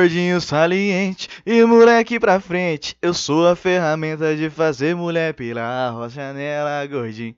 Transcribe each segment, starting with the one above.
Gordinho saliente e moleque pra frente. Eu sou a ferramenta de fazer mulher pirar. Rocha nela, gordinho.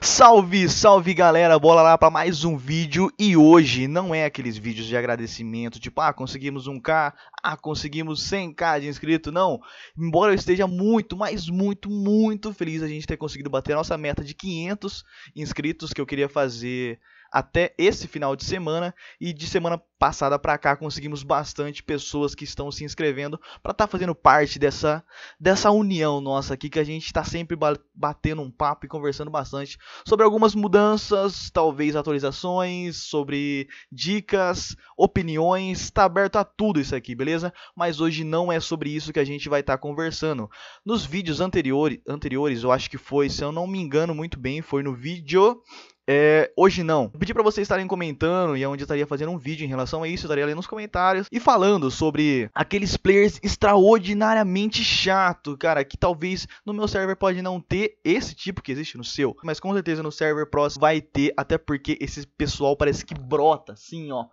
Salve, salve galera, bola lá para mais um vídeo e hoje não é aqueles vídeos de agradecimento, tipo, ah, conseguimos 1k, ah, conseguimos 100k de inscrito, não. Embora eu esteja muito, mas muito, muito feliz a gente ter conseguido bater a nossa meta de 500 inscritos que eu queria fazer até esse final de semana e de semana passada para cá conseguimos bastante pessoas que estão se inscrevendo para estar tá fazendo parte dessa dessa união nossa aqui que a gente está sempre batendo um papo e conversando bastante sobre algumas mudanças, talvez atualizações, sobre dicas, opiniões, está aberto a tudo isso aqui, beleza? Mas hoje não é sobre isso que a gente vai estar tá conversando. Nos vídeos anteriores, anteriores, eu acho que foi, se eu não me engano muito bem, foi no vídeo é, hoje não. pedi para vocês estarem comentando e é onde eu estaria fazendo um vídeo em relação a isso, eu estaria lendo nos comentários e falando sobre aqueles players extraordinariamente chato, cara, que talvez no meu server pode não ter esse tipo que existe no seu, mas com certeza no server próximo vai ter, até porque esse pessoal parece que brota, assim, ó,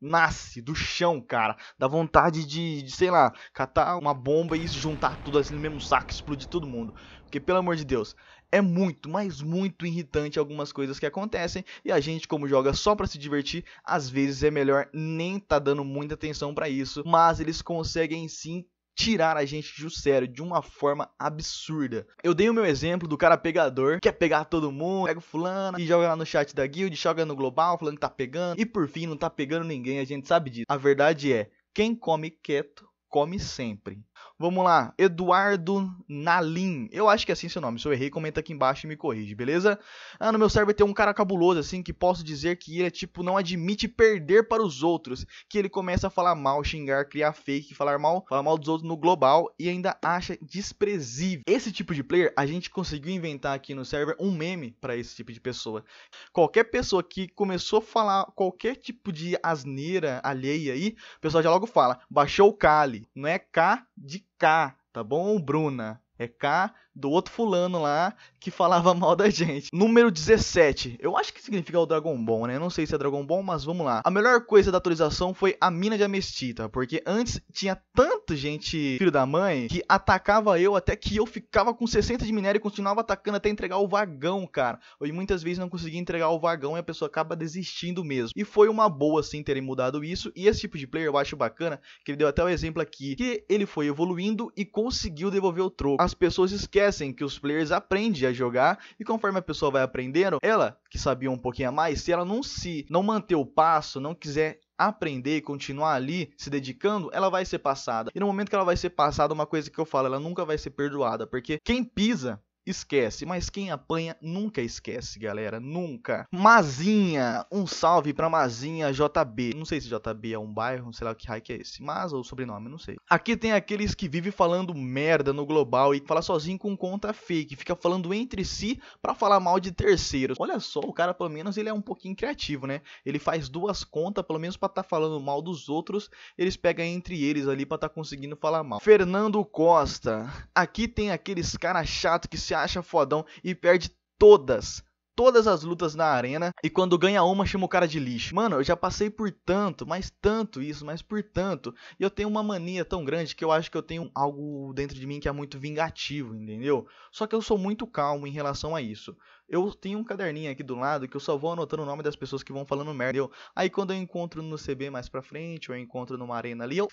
nasce do chão, cara. Da vontade de, de, sei lá, catar uma bomba e juntar tudo assim no mesmo saco, explodir todo mundo. Porque, pelo amor de Deus, é muito, mas muito irritante algumas coisas que acontecem. E a gente, como joga só para se divertir, às vezes é melhor nem tá dando muita atenção para isso. Mas eles conseguem sim tirar a gente do sério de uma forma absurda. Eu dei o meu exemplo do cara pegador, que quer pegar todo mundo, pega o fulano e joga lá no chat da guild, joga no global, falando que tá pegando, e por fim não tá pegando ninguém, a gente sabe disso. A verdade é, quem come quieto, come sempre. Vamos lá, Eduardo Nalim. Eu acho que é assim seu nome. Se eu errei, comenta aqui embaixo e me corrige, beleza? Ah, no meu server tem um cara cabuloso, assim, que posso dizer que ele, é tipo, não admite perder para os outros. Que ele começa a falar mal, xingar, criar fake, falar mal, falar mal dos outros no global e ainda acha desprezível. Esse tipo de player, a gente conseguiu inventar aqui no server um meme para esse tipo de pessoa. Qualquer pessoa que começou a falar qualquer tipo de asneira alheia aí, o pessoal já logo fala, baixou o Kali. Não é K de K, tá bom, Bruna? É K do outro fulano lá que falava mal da gente. Número 17. Eu acho que significa o Dragon Ball, né? Não sei se é Dragon Ball, mas vamos lá. A melhor coisa da atualização foi a mina de amestita, porque antes tinha tanta gente, filho da mãe, que atacava eu até que eu ficava com 60 de minério e continuava atacando até entregar o vagão, cara. E muitas vezes não conseguia entregar o vagão e a pessoa acaba desistindo mesmo. E foi uma boa, sim, terem mudado isso. E esse tipo de player eu acho bacana, que ele deu até o exemplo aqui, que ele foi evoluindo e conseguiu devolver o troco as pessoas esquecem que os players aprendem a jogar e conforme a pessoa vai aprendendo, ela que sabia um pouquinho a mais, se ela não se não manter o passo, não quiser aprender e continuar ali se dedicando, ela vai ser passada. E no momento que ela vai ser passada, uma coisa que eu falo, ela nunca vai ser perdoada, porque quem pisa esquece, mas quem apanha nunca esquece, galera, nunca. Mazinha, um salve pra Mazinha JB. Não sei se JB é um bairro, sei lá que raio que é esse, mas ou sobrenome, não sei. Aqui tem aqueles que vivem falando merda no global e fala sozinho com conta fake, fica falando entre si para falar mal de terceiros. Olha só, o cara pelo menos ele é um pouquinho criativo, né? Ele faz duas contas pelo menos para estar tá falando mal dos outros, eles pegam entre eles ali para estar tá conseguindo falar mal. Fernando Costa, aqui tem aqueles cara chato que se acha fodão e perde todas todas as lutas na arena e quando ganha uma chama o cara de lixo. Mano, eu já passei por tanto, mas tanto isso, mas por tanto. E eu tenho uma mania tão grande que eu acho que eu tenho algo dentro de mim que é muito vingativo, entendeu? Só que eu sou muito calmo em relação a isso. Eu tenho um caderninho aqui do lado que eu só vou anotando o nome das pessoas que vão falando merda. Entendeu? Aí quando eu encontro no CB mais pra frente, ou eu encontro numa arena ali, eu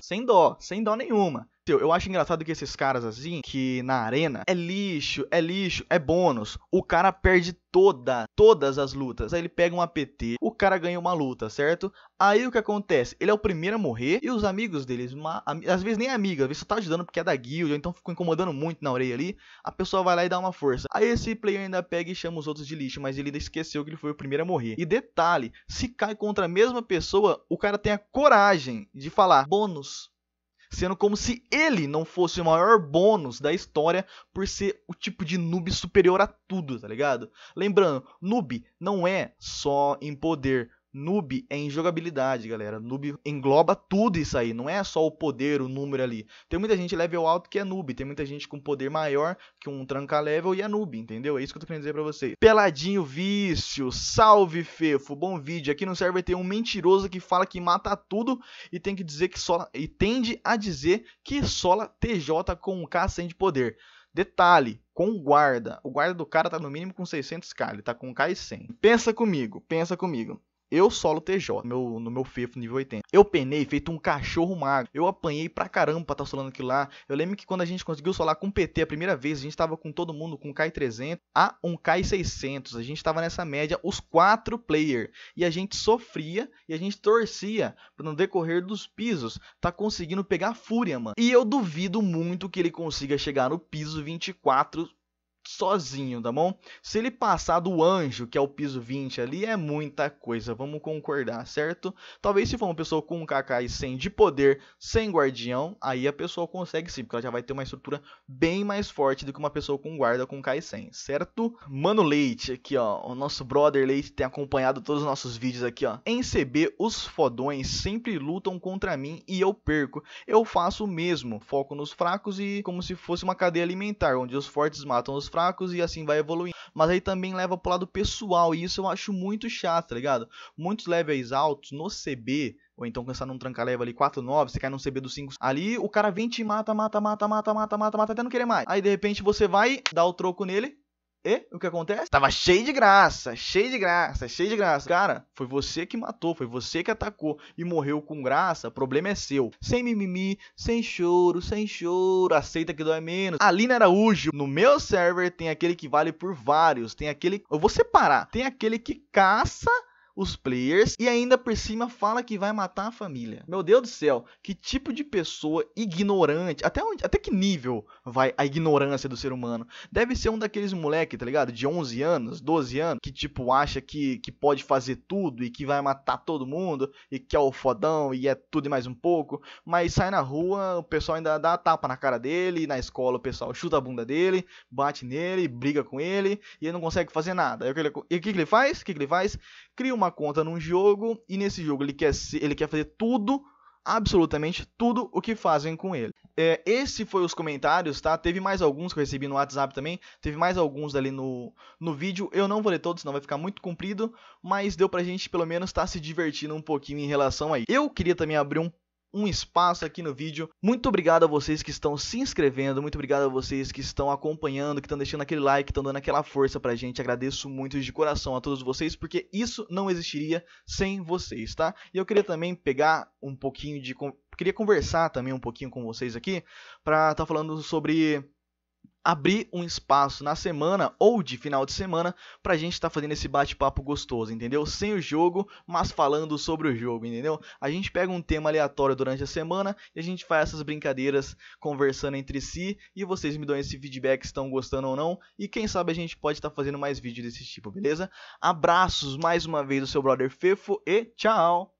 sem dó, sem dó nenhuma teu. Eu acho engraçado que esses caras assim, que na arena é lixo, é lixo, é bônus. O cara perde toda, todas as lutas. Aí ele pega um APT, o cara ganha uma luta, certo? Aí o que acontece? Ele é o primeiro a morrer e os amigos deles, uma, às vezes nem amigos é amiga, às vezes só tá ajudando porque é da guild, ou então ficou incomodando muito na orelha ali. A pessoa vai lá e dá uma força. Aí esse player ainda pega e chama os outros de lixo, mas ele ainda esqueceu que ele foi o primeiro a morrer. E detalhe, se cai contra a mesma pessoa, o cara tem a coragem de falar bônus sendo como se ele não fosse o maior bônus da história por ser o tipo de noob superior a tudo, tá ligado? Lembrando, noob não é só em poder, Noob é em jogabilidade, galera. Noob engloba tudo isso aí. Não é só o poder, o número ali. Tem muita gente level alto que é noob. Tem muita gente com poder maior que um tranca level e é noob, entendeu? É isso que eu tô querendo dizer pra vocês. Peladinho Vício. Salve, Fefo. Bom vídeo. Aqui no server tem um mentiroso que fala que mata tudo e tem que dizer que sola. E tende a dizer que sola TJ com um K sem de poder. Detalhe, com guarda. O guarda do cara tá no mínimo com 600k, ele tá com K e 100. Pensa comigo, pensa comigo. Eu solo TJ, meu, no meu fefo nível 80. Eu penei feito um cachorro magro. Eu apanhei pra caramba pra estar tá solando aquilo lá. Eu lembro que quando a gente conseguiu solar com PT a primeira vez, a gente tava com todo mundo com Kai 300 a um Kai 600 A gente tava nessa média, os quatro player. E a gente sofria e a gente torcia pra no decorrer dos pisos tá conseguindo pegar fúria, mano. E eu duvido muito que ele consiga chegar no piso 24 sozinho, tá bom? Se ele passar do anjo, que é o piso 20 ali, é muita coisa, vamos concordar, certo? Talvez se for uma pessoa com um KK e 100 de poder, sem guardião, aí a pessoa consegue sim, porque ela já vai ter uma estrutura bem mais forte do que uma pessoa com guarda com kai e 100, certo? Mano Leite, aqui ó, o nosso brother Leite tem acompanhado todos os nossos vídeos aqui ó. Em CB, os fodões sempre lutam contra mim e eu perco. Eu faço o mesmo, foco nos fracos e como se fosse uma cadeia alimentar, onde os fortes matam os fracos e assim vai evoluindo. Mas aí também leva pro lado pessoal, e isso eu acho muito chato, tá ligado? Muitos levels altos no CB, ou então começar num tranca-leva ali 4-9, você cai num CB do 5. Ali o cara vem te mata, mata, mata, mata, mata, mata, mata, até não querer mais. Aí de repente você vai dar o troco nele, e o que acontece? Tava cheio de graça, cheio de graça, cheio de graça. Cara, foi você que matou, foi você que atacou e morreu com graça, o problema é seu. Sem mimimi, sem choro, sem choro, aceita que dói menos. Alina Araújo, no meu server tem aquele que vale por vários, tem aquele. Eu vou separar, tem aquele que caça os players e ainda por cima fala que vai matar a família. Meu Deus do céu, que tipo de pessoa ignorante, até, onde, até que nível vai a ignorância do ser humano? Deve ser um daqueles moleque, tá ligado? De 11 anos, 12 anos, que tipo acha que, que pode fazer tudo e que vai matar todo mundo e que é o fodão e é tudo e mais um pouco, mas sai na rua, o pessoal ainda dá tapa na cara dele, na escola o pessoal chuta a bunda dele, bate nele, briga com ele e ele não consegue fazer nada. E o que ele, o que ele faz? O que ele faz? Cria uma uma conta num jogo e nesse jogo ele quer, ele quer fazer tudo, absolutamente tudo o que fazem com ele. É, esse foi os comentários, tá? Teve mais alguns que eu recebi no WhatsApp também, teve mais alguns ali no, no vídeo. Eu não vou ler todos, senão vai ficar muito comprido, mas deu pra gente pelo menos estar tá se divertindo um pouquinho em relação aí. Eu queria também abrir um um espaço aqui no vídeo. Muito obrigado a vocês que estão se inscrevendo, muito obrigado a vocês que estão acompanhando, que estão deixando aquele like, que estão dando aquela força pra gente. Agradeço muito de coração a todos vocês, porque isso não existiria sem vocês, tá? E eu queria também pegar um pouquinho de queria conversar também um pouquinho com vocês aqui para estar tá falando sobre abrir um espaço na semana ou de final de semana para a gente estar tá fazendo esse bate-papo gostoso, entendeu? Sem o jogo, mas falando sobre o jogo, entendeu? A gente pega um tema aleatório durante a semana e a gente faz essas brincadeiras conversando entre si e vocês me dão esse feedback se estão gostando ou não e quem sabe a gente pode estar tá fazendo mais vídeos desse tipo, beleza? Abraços mais uma vez do seu brother Fefo e tchau.